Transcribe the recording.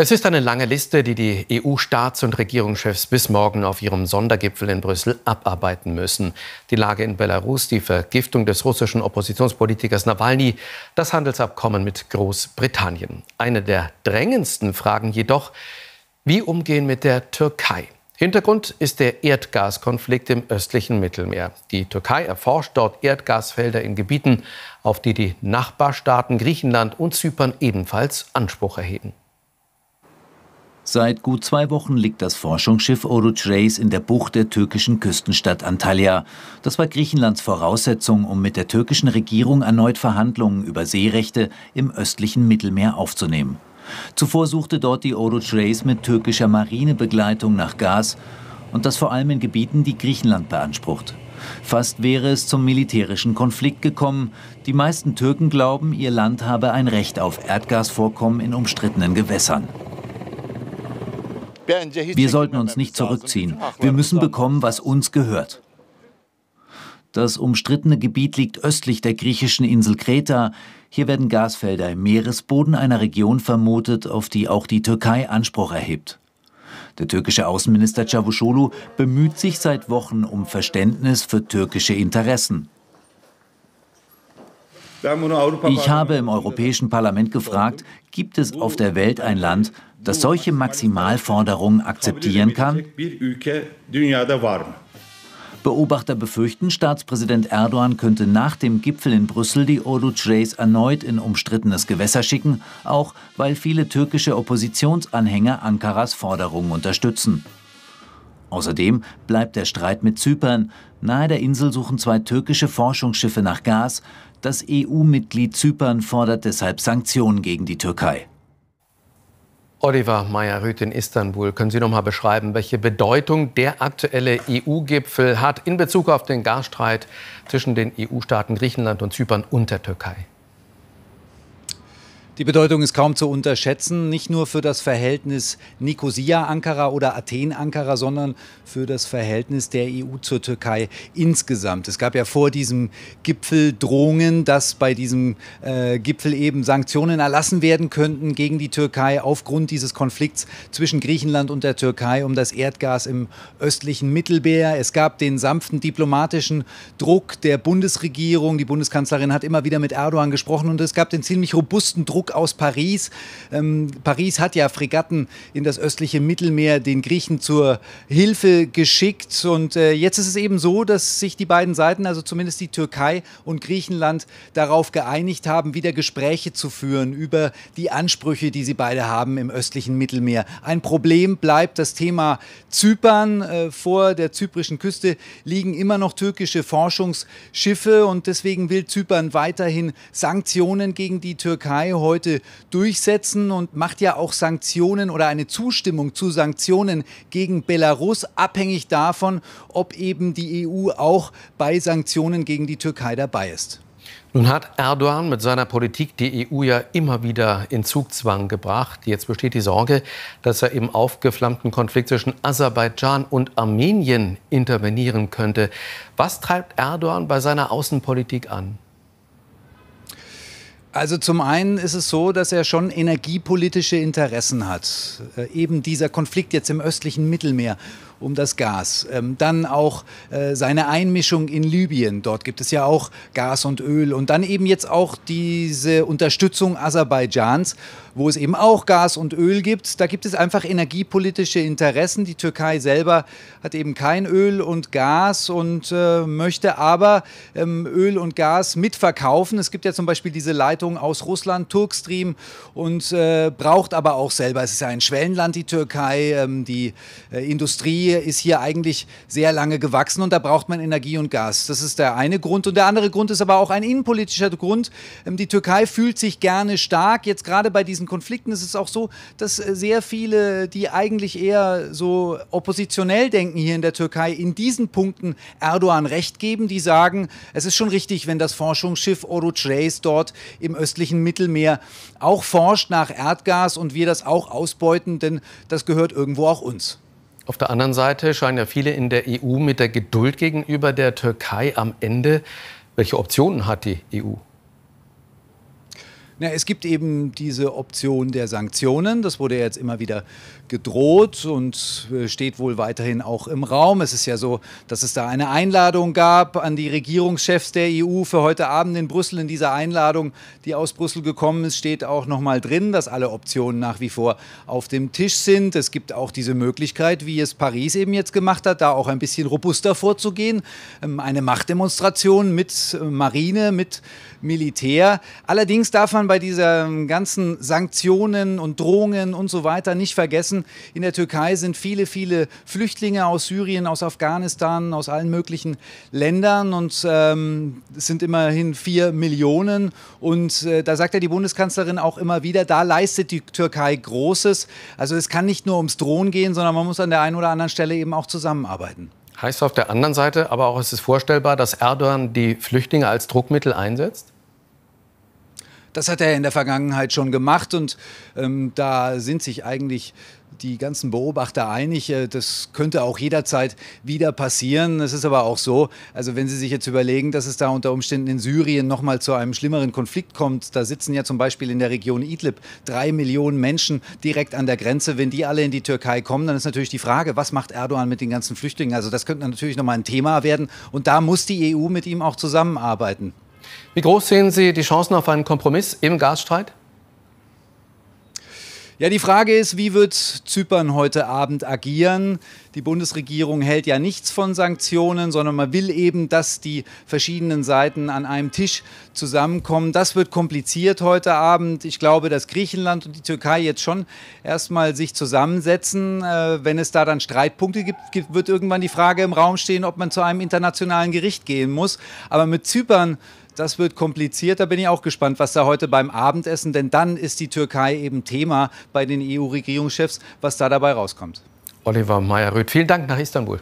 Es ist eine lange Liste, die die EU-Staats- und Regierungschefs bis morgen auf ihrem Sondergipfel in Brüssel abarbeiten müssen. Die Lage in Belarus, die Vergiftung des russischen Oppositionspolitikers Nawalny, das Handelsabkommen mit Großbritannien. Eine der drängendsten Fragen jedoch, wie umgehen mit der Türkei? Hintergrund ist der Erdgaskonflikt im östlichen Mittelmeer. Die Türkei erforscht dort Erdgasfelder in Gebieten, auf die die Nachbarstaaten Griechenland und Zypern ebenfalls Anspruch erheben. Seit gut zwei Wochen liegt das Forschungsschiff Reis in der Bucht der türkischen Küstenstadt Antalya. Das war Griechenlands Voraussetzung, um mit der türkischen Regierung erneut Verhandlungen über Seerechte im östlichen Mittelmeer aufzunehmen. Zuvor suchte dort die Reis mit türkischer Marinebegleitung nach Gas und das vor allem in Gebieten, die Griechenland beansprucht. Fast wäre es zum militärischen Konflikt gekommen. Die meisten Türken glauben, ihr Land habe ein Recht auf Erdgasvorkommen in umstrittenen Gewässern. Wir sollten uns nicht zurückziehen. Wir müssen bekommen, was uns gehört. Das umstrittene Gebiet liegt östlich der griechischen Insel Kreta. Hier werden Gasfelder im Meeresboden einer Region vermutet, auf die auch die Türkei Anspruch erhebt. Der türkische Außenminister Cavusoglu bemüht sich seit Wochen um Verständnis für türkische Interessen. Ich habe im Europäischen Parlament gefragt, gibt es auf der Welt ein Land, das solche Maximalforderungen akzeptieren kann? Beobachter befürchten, Staatspräsident Erdogan könnte nach dem Gipfel in Brüssel die Ordu Oruçreis erneut in umstrittenes Gewässer schicken, auch weil viele türkische Oppositionsanhänger Ankaras Forderungen unterstützen. Außerdem bleibt der Streit mit Zypern. Nahe der Insel suchen zwei türkische Forschungsschiffe nach Gas, das EU-Mitglied Zypern fordert deshalb Sanktionen gegen die Türkei. Oliver Meyer-Rüth in Istanbul, können Sie noch mal beschreiben, welche Bedeutung der aktuelle EU-Gipfel hat in Bezug auf den Gasstreit zwischen den EU-Staaten Griechenland und Zypern und der Türkei? Die Bedeutung ist kaum zu unterschätzen, nicht nur für das Verhältnis Nikosia-Ankara oder Athen-Ankara, sondern für das Verhältnis der EU zur Türkei insgesamt. Es gab ja vor diesem Gipfel Drohungen, dass bei diesem äh, Gipfel eben Sanktionen erlassen werden könnten gegen die Türkei aufgrund dieses Konflikts zwischen Griechenland und der Türkei um das Erdgas im östlichen Mittelmeer. Es gab den sanften diplomatischen Druck der Bundesregierung. Die Bundeskanzlerin hat immer wieder mit Erdogan gesprochen und es gab den ziemlich robusten Druck Druck aus Paris. Ähm, Paris hat ja Fregatten in das östliche Mittelmeer den Griechen zur Hilfe geschickt. Und äh, jetzt ist es eben so, dass sich die beiden Seiten, also zumindest die Türkei und Griechenland, darauf geeinigt haben, wieder Gespräche zu führen über die Ansprüche, die sie beide haben im östlichen Mittelmeer. Ein Problem bleibt das Thema Zypern. Äh, vor der zyprischen Küste liegen immer noch türkische Forschungsschiffe und deswegen will Zypern weiterhin Sanktionen gegen die Türkei heute heute durchsetzen und macht ja auch Sanktionen oder eine Zustimmung zu Sanktionen gegen Belarus abhängig davon, ob eben die EU auch bei Sanktionen gegen die Türkei dabei ist. Nun hat Erdogan mit seiner Politik die EU ja immer wieder in Zugzwang gebracht. Jetzt besteht die Sorge, dass er im aufgeflammten Konflikt zwischen Aserbaidschan und Armenien intervenieren könnte. Was treibt Erdogan bei seiner Außenpolitik an? Also zum einen ist es so, dass er schon energiepolitische Interessen hat. Äh, eben dieser Konflikt jetzt im östlichen Mittelmeer um das Gas. Ähm, dann auch äh, seine Einmischung in Libyen. Dort gibt es ja auch Gas und Öl. Und dann eben jetzt auch diese Unterstützung Aserbaidschans, wo es eben auch Gas und Öl gibt. Da gibt es einfach energiepolitische Interessen. Die Türkei selber hat eben kein Öl und Gas und äh, möchte aber ähm, Öl und Gas mitverkaufen. Es gibt ja zum Beispiel diese Leitung aus Russland, Turkstream, und äh, braucht aber auch selber, es ist ja ein Schwellenland, die Türkei, ähm, die äh, Industrie Serie ist hier eigentlich sehr lange gewachsen und da braucht man Energie und Gas. Das ist der eine Grund. Und der andere Grund ist aber auch ein innenpolitischer Grund. Ähm, die Türkei fühlt sich gerne stark. Jetzt gerade bei diesen Konflikten ist es auch so, dass äh, sehr viele, die eigentlich eher so oppositionell denken hier in der Türkei, in diesen Punkten Erdogan recht geben. Die sagen, es ist schon richtig, wenn das Forschungsschiff Oruç Reis dort im östlichen Mittelmeer auch forscht nach Erdgas und wir das auch ausbeuten, denn das gehört irgendwo auch uns. Auf der anderen Seite scheinen ja viele in der EU mit der Geduld gegenüber der Türkei am Ende. Welche Optionen hat die EU? Na, es gibt eben diese Option der Sanktionen. Das wurde jetzt immer wieder gedroht und äh, steht wohl weiterhin auch im Raum. Es ist ja so, dass es da eine Einladung gab an die Regierungschefs der EU für heute Abend in Brüssel. In dieser Einladung, die aus Brüssel gekommen ist, steht auch noch mal drin, dass alle Optionen nach wie vor auf dem Tisch sind. Es gibt auch diese Möglichkeit, wie es Paris eben jetzt gemacht hat, da auch ein bisschen robuster vorzugehen. Ähm, eine Machtdemonstration mit äh, Marine, mit Militär. Allerdings darf man bei dieser ganzen Sanktionen und Drohungen und so weiter nicht vergessen, in der Türkei sind viele, viele Flüchtlinge aus Syrien, aus Afghanistan, aus allen möglichen Ländern und ähm, es sind immerhin vier Millionen. Und äh, da sagt ja die Bundeskanzlerin auch immer wieder, da leistet die Türkei Großes. Also es kann nicht nur ums Drohen gehen, sondern man muss an der einen oder anderen Stelle eben auch zusammenarbeiten. Heißt auf der anderen Seite aber auch, ist es vorstellbar, dass Erdogan die Flüchtlinge als Druckmittel einsetzt? Das hat er in der Vergangenheit schon gemacht und ähm, da sind sich eigentlich die ganzen Beobachter einig, äh, das könnte auch jederzeit wieder passieren. Es ist aber auch so, also wenn Sie sich jetzt überlegen, dass es da unter Umständen in Syrien nochmal zu einem schlimmeren Konflikt kommt, da sitzen ja zum Beispiel in der Region Idlib drei Millionen Menschen direkt an der Grenze. Wenn die alle in die Türkei kommen, dann ist natürlich die Frage, was macht Erdogan mit den ganzen Flüchtlingen? Also das könnte natürlich nochmal ein Thema werden und da muss die EU mit ihm auch zusammenarbeiten. Wie groß sehen Sie die Chancen auf einen Kompromiss im Gasstreit? Ja, die Frage ist, wie wird Zypern heute Abend agieren? Die Bundesregierung hält ja nichts von Sanktionen, sondern man will eben, dass die verschiedenen Seiten an einem Tisch zusammenkommen. Das wird kompliziert heute Abend. Ich glaube, dass Griechenland und die Türkei jetzt schon erstmal sich zusammensetzen. Äh, wenn es da dann Streitpunkte gibt, wird irgendwann die Frage im Raum stehen, ob man zu einem internationalen Gericht gehen muss. Aber mit Zypern das wird kompliziert. Da bin ich auch gespannt, was da heute beim Abendessen, denn dann ist die Türkei eben Thema bei den EU-Regierungschefs, was da dabei rauskommt. Oliver Meyer-Röth, vielen Dank nach Istanbul.